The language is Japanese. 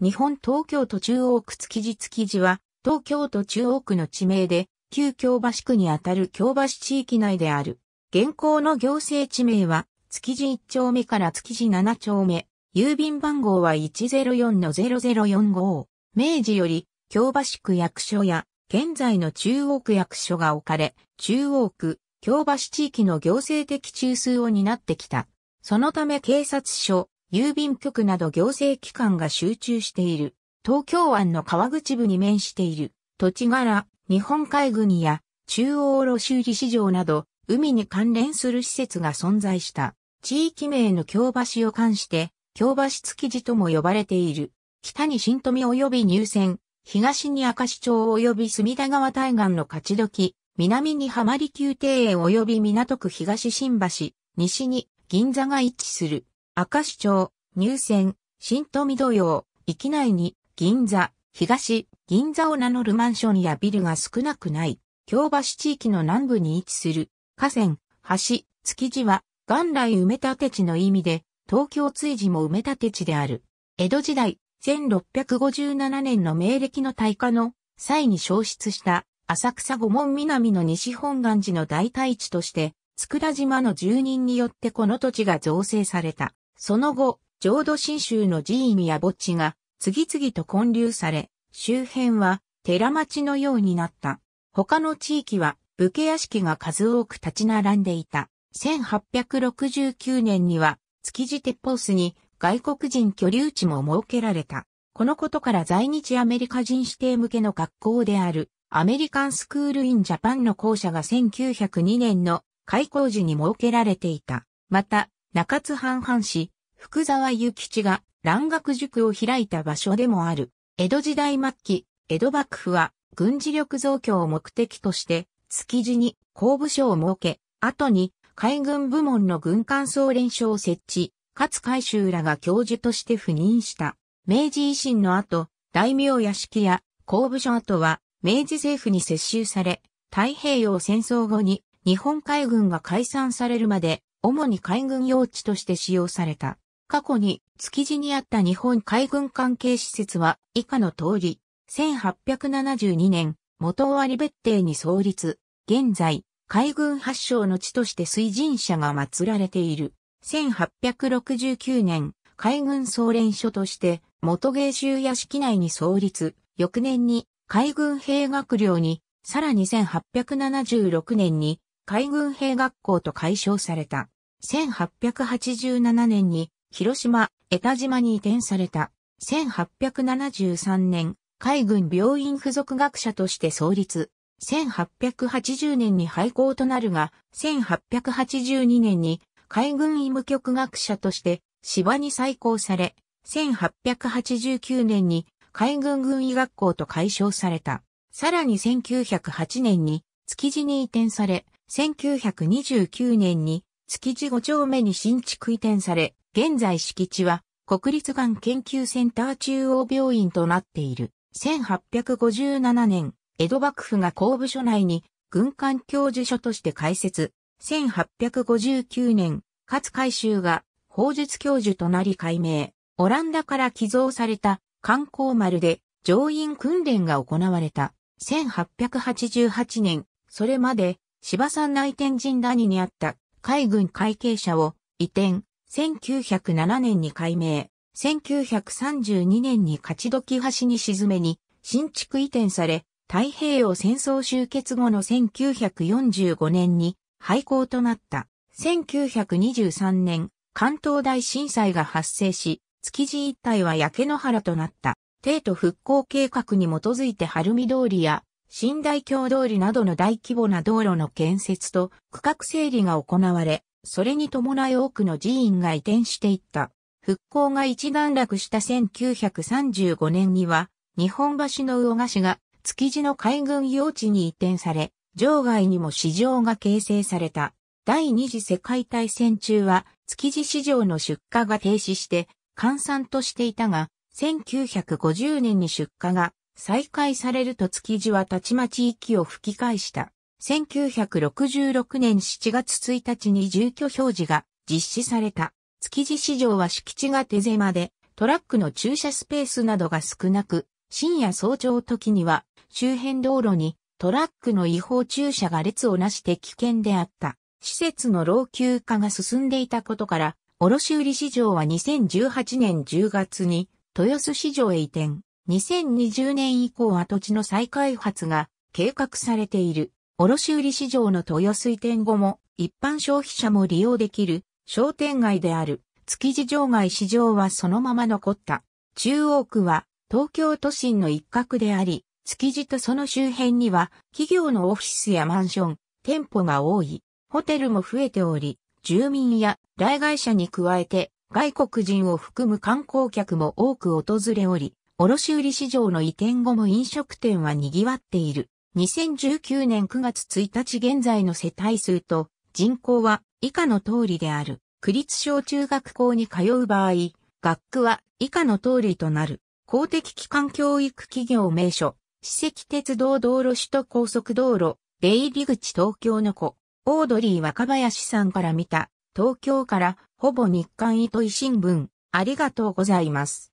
日本東京都中央区築地築地は、東京都中央区の地名で、旧京橋区にあたる京橋地域内である。現行の行政地名は、築地1丁目から築地7丁目。郵便番号は104-0045。明治より、京橋区役所や、現在の中央区役所が置かれ、中央区、京橋地域の行政的中枢を担ってきた。そのため警察署、郵便局など行政機関が集中している。東京湾の川口部に面している土地柄、日本海軍や中央卸理市場など海に関連する施設が存在した。地域名の京橋を冠して、京橋築地とも呼ばれている。北に新富及び入選、東に明石町及び隅田川対岸の勝時、南に浜離宮庭園及び港区東新橋、西に銀座が位置する。明石町、入選、新富土曜、域内に、銀座、東、銀座を名乗るマンションやビルが少なくない、京橋地域の南部に位置する、河川、橋、築地は、元来埋め立て地の意味で、東京追地も埋め立て地である。江戸時代、1657年の明暦の大火の際に消失した浅草五門南の西本願寺の代替地として、佃島の住人によってこの土地が造成された。その後、浄土真宗の寺院や墓地が次々と建立され、周辺は寺町のようになった。他の地域は武家屋敷が数多く立ち並んでいた。1869年には築地鉄砲スに外国人居留地も設けられた。このことから在日アメリカ人指定向けの学校であるアメリカンスクールインジャパンの校舎が1902年の開校時に設けられていた。また、中津藩藩士、福沢諭吉が蘭学塾を開いた場所でもある。江戸時代末期、江戸幕府は軍事力増強を目的として、築地に公部署を設け、後に海軍部門の軍艦総連署を設置、勝海舟らが教授として赴任した。明治維新の後、大名屋敷や公部署跡は明治政府に接収され、太平洋戦争後に日本海軍が解散されるまで主に海軍用地として使用された。過去に築地にあった日本海軍関係施設は以下の通り、1872年、元尾割別邸に創立、現在、海軍発祥の地として水神社が祀られている。1869年、海軍総連所として元芸州屋敷内に創立、翌年に海軍兵学寮に、さらに1876年に海軍兵学校と解消された。1887年に広島、江田島に移転された。1873年、海軍病院附属学者として創立。1880年に廃校となるが、1882年に海軍医務局学者として芝に再校され、1889年に海軍軍医学校と改称された。さらに1908年に築地に移転され、1929年に築地5丁目に新築移転され、現在敷地は国立がん研究センター中央病院となっている。1857年、江戸幕府が公部署内に軍艦教授所として開設。1859年、勝海舟が法術教授となり改名。オランダから寄贈された観光丸で乗員訓練が行われた。1888年、それまで芝山内天神谷にあった海軍会計者を移転、1907年に改名、1932年に勝時橋に沈めに新築移転され、太平洋戦争終結後の1945年に廃校となった。1923年、関東大震災が発生し、築地一帯は焼け野原となった。帝都復興計画に基づいて晴海通りや新大京通りなどの大規模な道路の建設と区画整理が行われ、それに伴い多くの寺院が移転していった。復興が一段落した1935年には、日本橋の魚河岸が築地の海軍用地に移転され、場外にも市場が形成された。第二次世界大戦中は築地市場の出荷が停止して、閑散としていたが、1950年に出荷が再開されると築地はたちまち息を吹き返した。1966年7月1日に住居表示が実施された。築地市場は敷地が手狭で、トラックの駐車スペースなどが少なく、深夜早朝時には周辺道路にトラックの違法駐車が列をなして危険であった。施設の老朽化が進んでいたことから、卸売市場は2018年10月に豊洲市場へ移転。2020年以降は土地の再開発が計画されている。卸売市場の豊洲移転後も一般消費者も利用できる商店街である築地場外市場はそのまま残った。中央区は東京都心の一角であり、築地とその周辺には企業のオフィスやマンション、店舗が多い。ホテルも増えており、住民や来外者に加えて外国人を含む観光客も多く訪れおり、卸売市場の移転後も飲食店は賑わっている。2019年9月1日現在の世帯数と人口は以下の通りである。区立小中学校に通う場合、学区は以下の通りとなる。公的機関教育企業名所、史跡鉄道道路首都高速道路、出入り口東京の子、オードリー若林さんから見た、東京からほぼ日刊糸井新聞、ありがとうございます。